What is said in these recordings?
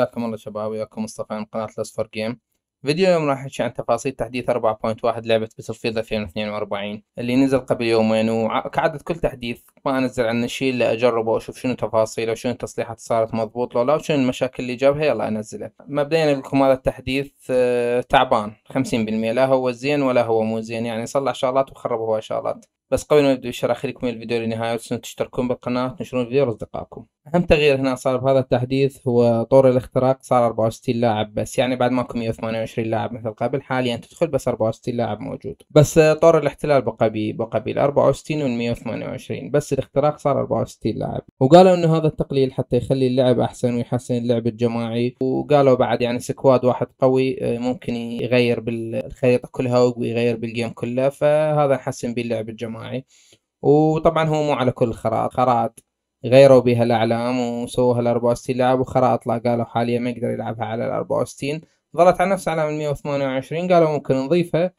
حياكم الله شباب وياكم مصطفى من قناة الأصفر جيم فيديو اليوم راح نحكي عن تفاصيل تحديث 4.1 لعبة باتل فيلد 2042 اللي نزل قبل يومين وكعادة كل تحديث ما انزل عنه شيء الا اجربه واشوف شنو تفاصيله وشنو التصليحات صارت مضبوط لو لا وشنو المشاكل اللي جابها يلا انزله مبدئيا اقول لكم هذا التحديث آه، تعبان 50% لا هو زين ولا هو مو زين يعني صلح شغلات وخرب هواي شغلات بس قبل ما نبدا الشرح خليكم الفيديو للنهاية وتنسون تشتركون بالقناة وتنشرون الفيديو لاصدقائكم اهم تغيير هنا صار بهذا التحديث هو طور الاختراق صار 64 لاعب بس يعني بعد ماكو 128 لاعب مثل قبل حاليا تدخل بس 64 لاعب موجود بس طور الاحتلال بقى بي بقى بي 64 وال 128 بس الاختراق صار 64 لاعب وقالوا انه هذا التقليل حتى يخلي اللعب احسن ويحسن اللعب الجماعي وقالوا بعد يعني سكواد واحد قوي آه، ممكن يغير بالخريطه كلها ويغير بالجيم كله فهذا نحسن باللعب اللعب الجماعي وطبعا هو مو على كل الخرائط خرائط غيروا بها الأعلام وسووها ل 64 لاعب وخرا أطلع قالوا حاليا ما يقدر يلعبها على ال 64 ظلت على نفس أعلام ال 128 قالوا ممكن نضيفها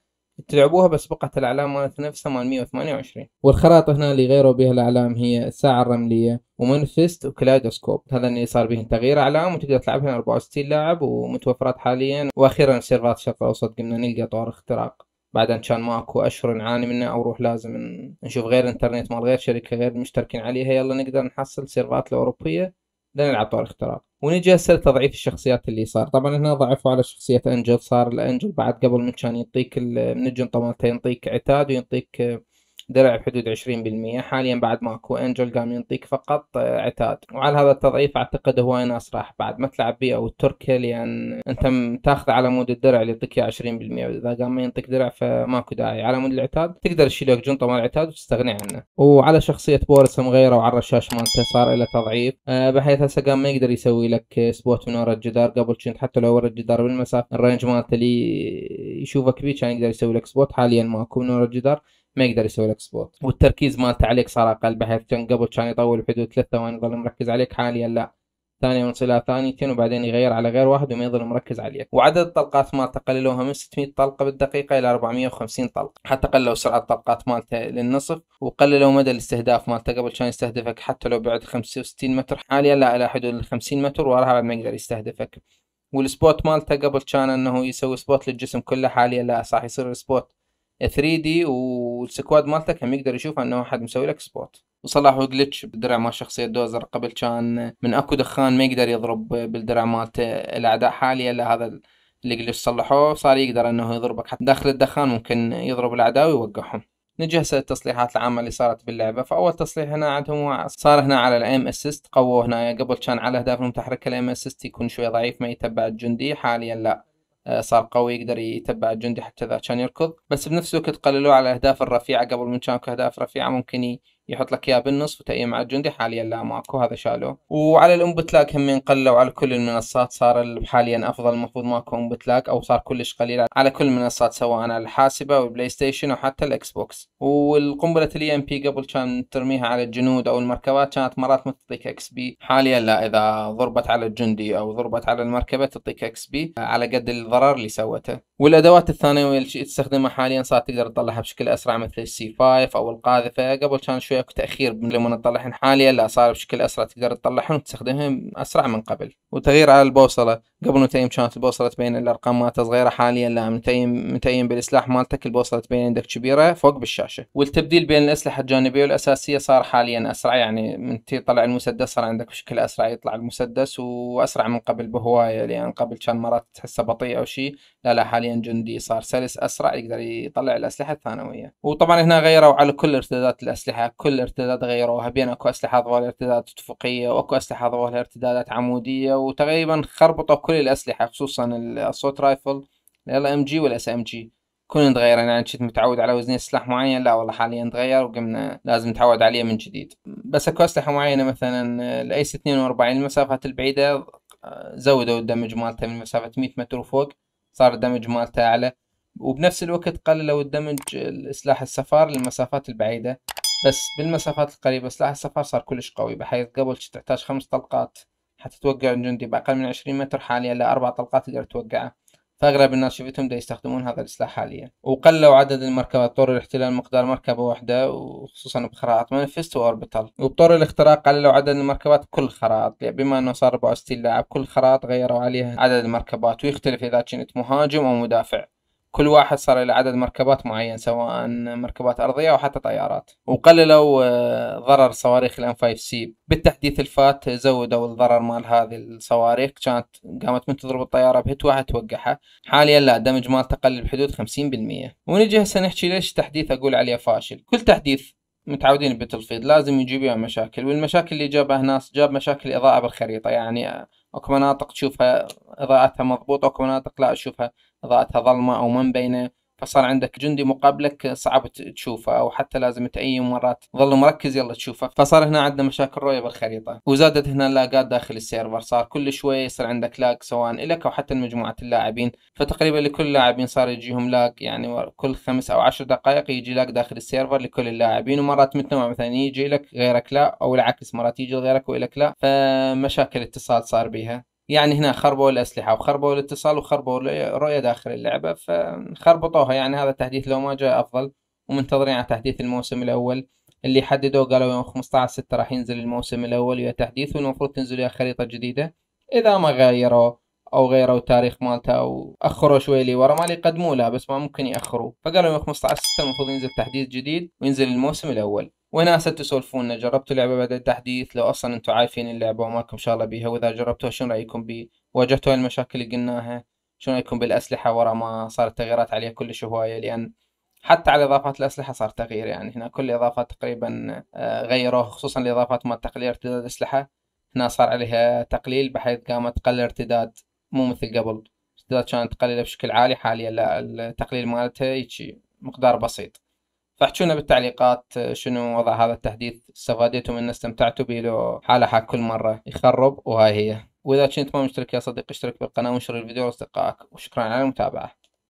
تلعبوها بس بقت الأعلام مالت نفسها مال 128 والخرائط هنا اللي غيروا بها الأعلام هي الساعة الرملية ومنفست وكلايدوسكوب هذا اللي صار به تغيير أعلام وتقدر تلعبها 64 لاعب ومتوفرات حاليا وأخيرا سيرفرات الشرق الأوسط قمنا نلقى طور اختراق بعد ان كان ماكو اشهر نعاني منه او روح لازم نشوف غير انترنت مال غير شركه غير مشتركين عليها يلا نقدر نحصل سيرفرات الاوروبيه لنلعب طور اختراق ونجي هسه لتضعيف الشخصيات اللي صار طبعا هنا ضعفوا على شخصية انجل صار الانجل بعد قبل من كان يعطيك النجم طبعا ينطيك عتاد وينطيك درع بحدود 20% حاليا بعد ماكو انجل قام ينطيك فقط آه، عتاد وعلى هذا التضعيف اعتقد هواي ناس راح بعد ما تلعب بيه او التركي لان انت تاخذ على مود الدرع اللي يعطيك 20% واذا قام ما ينطيك درع فماكو داعي على مود العتاد تقدر تشيل لك جنطه مال العتاد وتستغني عنه وعلى شخصيه بورس مغيره وعلى الرشاش مالته صار له تضعيف آه، بحيث هسه قام ما يقدر يسوي لك سبوت من ورا الجدار قبل كنت حتى لو ورا الجدار بالمسافه الرينج مالته اللي يشوفك بيه كان يقدر يسوي لك سبوت حاليا ماكو من ورا الجدار ما يقدر يسوي لك سبوت والتركيز مالته عليك صار اقل بحيث كان قبل كان يطول حدود ثلاث ثواني يظل مركز عليك حاليا لا ثانية ونص إلى ثانيتين وبعدين يغير على غير واحد وما يظل مركز عليك وعدد الطلقات مالته قللوها من 600 طلقة بالدقيقة إلى 450 طلقة حتى قللوا سرعة الطلقات مالته للنصف وقللوا مدى الاستهداف مالته قبل كان يستهدفك حتى لو بعد 65 متر حاليا لا إلى حدود ال 50 متر وراها بعد ما يقدر يستهدفك والسبوت مالته قبل كان انه يسوي سبوت للجسم كله حاليا لا صح يصير سبوت 3 دي والسكواد مالتك هم يقدر يشوف انه واحد مسوي لك سبوت وصلحوا جلتش بالدرع مال شخصية دوزر قبل كان من اكو دخان ما يقدر يضرب بالدرع مالته الاعداء حاليا الا هذا اللي جلتش صلحوه صار يقدر انه يضربك حتى داخل الدخان ممكن يضرب الاعداء ويوقعهم نجي هسه التصليحات العامة اللي صارت باللعبة فأول تصليح هنا عندهم هو صار هنا على الأيم اسيست قووه هنا قبل كان على أهداف المتحركة الأيم اسيست يكون شوي ضعيف ما يتبع الجندي حاليا لا آه، صار قوي يقدر يتبع الجندي حتى ذا كان يركض بس بنفس الوقت قللوه على الاهداف الرفيعه قبل من كانوا اهداف رفيعه ممكن يحط لك اياه بالنص وتأيي مع الجندي حاليا لا ماكو هذا شالوه وعلى الانبوت لاج هم قلوا على كل المنصات صار حاليا افضل المفروض ماكو انبوت لاج او صار كلش قليل على كل المنصات سواء على الحاسبه والبلاي ستيشن وحتى الاكس بوكس والقنبله الاي ام e بي قبل كان ترميها على الجنود او المركبات كانت مرات ما تعطيك اكس بي حاليا لا اذا ضربت على الجندي او ضربت على المركبه تعطيك اكس بي على قد الضرر اللي سوته والادوات الثانويه اللي تستخدمها حاليا صارت تقدر تطلعها بشكل اسرع مثل السي 5 او القاذفه قبل كان شويه اكو تاخير لما نطلعهم حاليا لا صار بشكل اسرع تقدر تطلعهم وتستخدمهم اسرع من قبل وتغيير على البوصله قبل متيم كانت البوصلة تبين الأرقام مالته صغيرة حاليا لا متيم متيم بالسلاح مالتك البوصلة تبين عندك كبيرة فوق بالشاشة والتبديل بين الأسلحة الجانبية والأساسية صار حاليا أسرع يعني من تطلع المسدس صار عندك بشكل أسرع يطلع المسدس وأسرع من قبل بهواية لأن يعني قبل كان مرات تحسه بطيء أو شيء لا لا حاليا جندي صار سلس أسرع يقدر يطلع الأسلحة الثانوية وطبعا هنا غيروا على كل ارتدادات الأسلحة كل ارتداد غيروها بين أكو أسلحة ظوال ارتدادات أفقية وأكو أسلحة ظوال ارتدادات عمودية وتقريبا خربطوا كل كل الأسلحة خصوصا الصوت رايفل ال ام جي والاس ام جي كلنا تغير انا يعني كنت متعود على وزنية سلاح معين لا والله حاليا تغير وقمنا لازم نتعود عليه من جديد بس اكو اسلحة معينة مثلا الايس 42 المسافات البعيدة آه، زودوا الدمج مالته من مسافة 100 متر وفوق صار الدمج مالته اعلى وبنفس الوقت قللوا الدمج السلاح السفار للمسافات البعيدة بس بالمسافات القريبة سلاح السفار صار كلش قوي بحيث قبل تحتاج خمس طلقات حتى الجندي بأقل من عشرين متر حاليا لا أربع طلقات تقدر توقعه فأغلب الناس شفتهم دا يستخدمون هذا السلاح حاليا وقلوا عدد المركبات طور الاحتلال مقدار مركبة واحدة وخصوصا بخرائط مانيفست وأوربيتال وبطور الاختراق قللوا عدد المركبات كل خرائط يعني بما أنه صار 64 لاعب كل خرائط غيروا عليها عدد المركبات ويختلف إذا كنت مهاجم أو مدافع كل واحد صار له عدد مركبات معين سواء مركبات أرضية أو حتى طيارات وقللوا آه، ضرر صواريخ الام 5 سي بالتحديث الفات زودوا الضرر مال هذه الصواريخ كانت قامت من تضرب الطيارة بهت واحد توقعها حاليا لا الدمج مالته قل بحدود 50% ونجي هسه نحكي ليش تحديث أقول عليه فاشل كل تحديث متعودين بتلفيض لازم يجيب وياه مشاكل والمشاكل اللي جابها ناس جاب مشاكل إضاءة بالخريطة يعني آه، اكو مناطق تشوفها إضاءتها مضبوطة مناطق لا أشوفها إضاءتها ظلمة أو منبينة فصار عندك جندي مقابلك صعب تشوفه او حتى لازم تأيم مرات ظل مركز يلا تشوفه فصار هنا عندنا مشاكل رؤيه بالخريطه وزادت هنا اللاقات داخل السيرفر صار كل شوي يصير عندك لاق سواء لك او حتى لمجموعه اللاعبين فتقريبا لكل لاعبين صار يجيهم لاق يعني كل خمس او عشر دقائق يجي لاق داخل السيرفر لكل اللاعبين ومرات متنوع مثلا يجي لك غيرك لا او العكس مرات يجي لغيرك ولك لا فمشاكل اتصال صار بيها يعني هنا خربوا الأسلحة وخربوا الاتصال وخربوا الرؤية داخل اللعبة فخربطوها يعني هذا التحديث لو ما جاء أفضل ومنتظرين على تحديث الموسم الأول اللي حددوه قالوا يوم 15 6 راح ينزل الموسم الأول ويا تحديث والمفروض تنزل ويا خريطة جديدة إذا ما غيروا أو غيروا تاريخ مالته أو أخروا شوي لي ورا ما لي يقدموا لا بس ما ممكن يأخروا فقالوا يوم 15 6 المفروض ينزل تحديث جديد وينزل الموسم الأول وناس تسولفون جربتوا لعبة بعد التحديث لو أصلا أنتم عارفين اللعبة لكم شغلة بيها وإذا جربتوها شنو رأيكم بي واجهتوا المشاكل اللي قلناها شنو رأيكم بالأسلحة ورا ما صارت تغييرات عليها كلش هواية لأن حتى على اضافات الاسلحه صار تغيير يعني هنا كل اضافه تقريبا آه، غيروها خصوصا الاضافات مال تقليل ارتداد الاسلحه هنا صار عليها تقليل بحيث قامت تقلل ارتداد مو مثل قبل ارتداد كانت تقلل بشكل عالي حاليا لا التقليل مالتها هيجي مقدار بسيط فاحكونا بالتعليقات آه، شنو وضع هذا التحديث استفاديتوا منه استمتعتوا به لو حاله حق كل مره يخرب وهاي هي واذا كنت ما مشترك يا صديقي اشترك بالقناه وانشر الفيديو لاصدقائك وشكرا على المتابعه